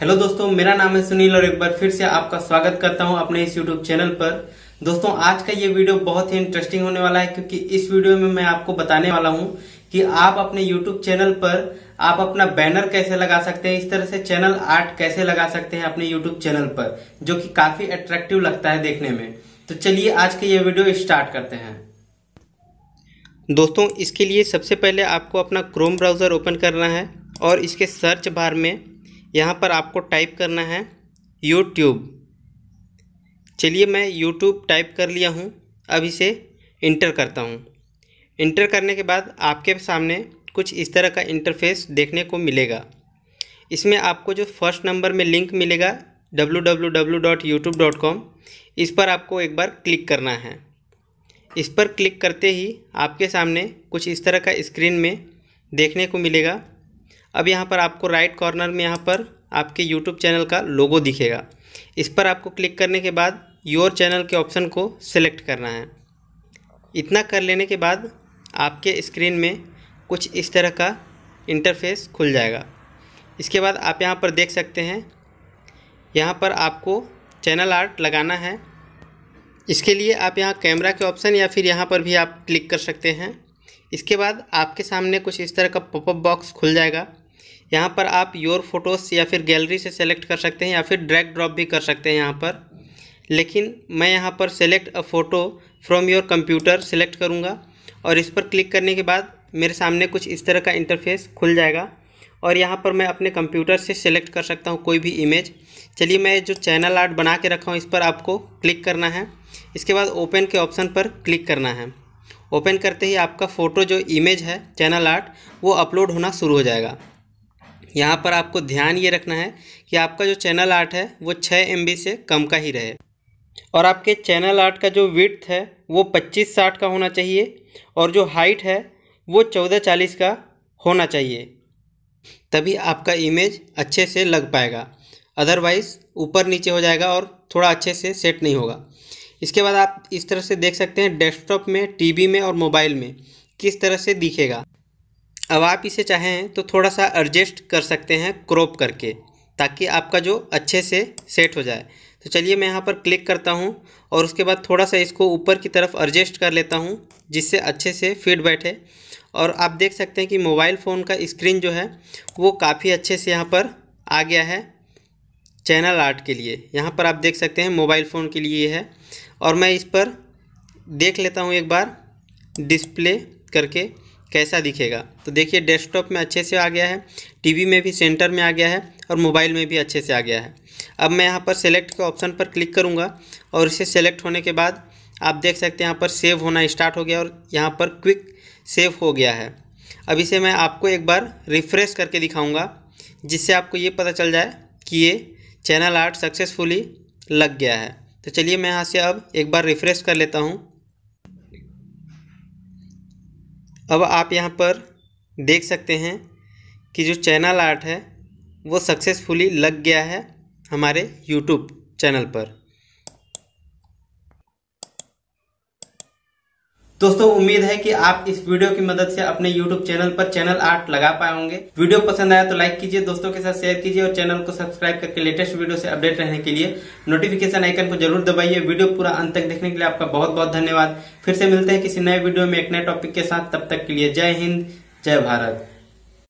hello दोस्तों मेरा नाम है सुनील और एक बार फिर से आपका स्वागत करता हूं अपने इस यूट्यूब चैनल पर दोस्तों आज का ये वीडियो बहुत ही इंटरेस्टिंग होने वाला है क्योंकि इस वीडियो में मैं आपको बताने वाला हूं कि आप अपने यूट्यूब चैनल पर आप अपना बैनर कैसे लगा सकते हैं इस तरह से चैनल आर्ट कैसे लगा सकते हैं अपने यूट्यूब चैनल पर जो की काफी अट्रैक्टिव लगता है देखने में तो चलिए आज का ये वीडियो स्टार्ट करते हैं दोस्तों इसके लिए सबसे पहले आपको अपना क्रोम ब्राउजर ओपन करना है और इसके सर्च बार में यहाँ पर आपको टाइप करना है यूट्यूब चलिए मैं यूट्यूब टाइप कर लिया हूँ अब इसे इंटर करता हूँ इंटर करने के बाद आपके सामने कुछ इस तरह का इंटरफेस देखने को मिलेगा इसमें आपको जो फर्स्ट नंबर में लिंक मिलेगा www.youtube.com इस पर आपको एक बार क्लिक करना है इस पर क्लिक करते ही आपके सामने कुछ इस तरह का स्क्रीन में देखने को मिलेगा अब यहाँ पर आपको राइट कॉर्नर में यहाँ पर आपके यूट्यूब चैनल का लोगो दिखेगा इस पर आपको क्लिक करने के बाद योर चैनल के ऑप्शन को सिलेक्ट करना है इतना कर लेने के बाद आपके स्क्रीन में कुछ इस तरह का इंटरफेस खुल जाएगा इसके बाद आप यहाँ पर देख सकते हैं यहाँ पर आपको चैनल आर्ट लगाना है इसके लिए आप यहाँ कैमरा के ऑप्शन या फिर यहाँ पर भी आप क्लिक कर सकते हैं इसके बाद आपके सामने कुछ इस तरह का पॉपअप बॉक्स खुल जाएगा यहाँ पर आप योर फोटोज़ या फिर गैलरी से सेलेक्ट कर सकते हैं या फिर ड्रैग ड्रॉप भी कर सकते हैं यहाँ पर लेकिन मैं यहाँ पर select a photo from your computer select करूँगा और इस पर क्लिक करने के बाद मेरे सामने कुछ इस तरह का इंटरफेस खुल जाएगा और यहाँ पर मैं अपने कंप्यूटर से सेलेक्ट कर सकता हूँ कोई भी इमेज चलिए मैं जो चैनल आर्ट बना के रखा हूँ इस पर आपको क्लिक करना है इसके बाद ओपन के ऑप्शन पर क्लिक करना है ओपन करते ही आपका फ़ोटो जो इमेज है चैनल आर्ट वो अपलोड होना शुरू हो जाएगा यहाँ पर आपको ध्यान ये रखना है कि आपका जो चैनल आर्ट है वो छः एम से कम का ही रहे और आपके चैनल आर्ट का जो विड्थ है वो पच्चीस साठ का होना चाहिए और जो हाइट है वो चौदह चालीस का होना चाहिए तभी आपका इमेज अच्छे से लग पाएगा अदरवाइज़ ऊपर नीचे हो जाएगा और थोड़ा अच्छे से सेट नहीं होगा इसके बाद आप इस तरह से देख सकते हैं डेस्कटॉप में टीवी में और मोबाइल में किस तरह से दिखेगा अब आप इसे चाहें तो थोड़ा सा एडजस्ट कर सकते हैं क्रॉप करके ताकि आपका जो अच्छे से सेट हो जाए तो चलिए मैं यहाँ पर क्लिक करता हूँ और उसके बाद थोड़ा सा इसको ऊपर की तरफ एडजस्ट कर लेता हूँ जिससे अच्छे से फिट बैठे और आप देख सकते हैं कि मोबाइल फ़ोन का स्क्रीन जो है वो काफ़ी अच्छे से यहाँ पर आ गया है चैनल आर्ट के लिए यहाँ पर आप देख सकते हैं मोबाइल फ़ोन के लिए है और मैं इस पर देख लेता हूँ एक बार डिस्प्ले करके कैसा दिखेगा तो देखिए डेस्कटॉप में अच्छे से आ गया है टीवी में भी सेंटर में आ गया है और मोबाइल में भी अच्छे से आ गया है अब मैं यहाँ पर सेलेक्ट के ऑप्शन पर क्लिक करूँगा और इसे सेलेक्ट होने के बाद आप देख सकते हैं यहाँ पर सेव होना स्टार्ट हो गया और यहाँ पर क्विक सेव हो गया है अब इसे मैं आपको एक बार रिफ़्रेश करके दिखाऊँगा जिससे आपको ये पता चल जाए कि ये चैनल आर्ट सक्सेसफुली लग गया है तो चलिए मैं यहाँ से अब एक बार रिफ़्रेश कर लेता हूँ अब आप यहाँ पर देख सकते हैं कि जो चैनल आर्ट है वो सक्सेसफुली लग गया है हमारे यूट्यूब चैनल पर दोस्तों उम्मीद है कि आप इस वीडियो की मदद से अपने YouTube चैनल पर चैनल आर्ट लगा पाए होंगे वीडियो पसंद आया तो लाइक कीजिए दोस्तों के साथ शेयर कीजिए और चैनल को सब्सक्राइब करके लेटेस्ट वीडियो से अपडेट रहने के लिए नोटिफिकेशन आइकन को जरूर दबाइए वीडियो पूरा अंत तक देखने के लिए आपका बहुत बहुत धन्यवाद फिर से मिलते हैं किसी नए वीडियो में एक नए टॉपिक के साथ तब तक के लिए जय हिंद जय भारत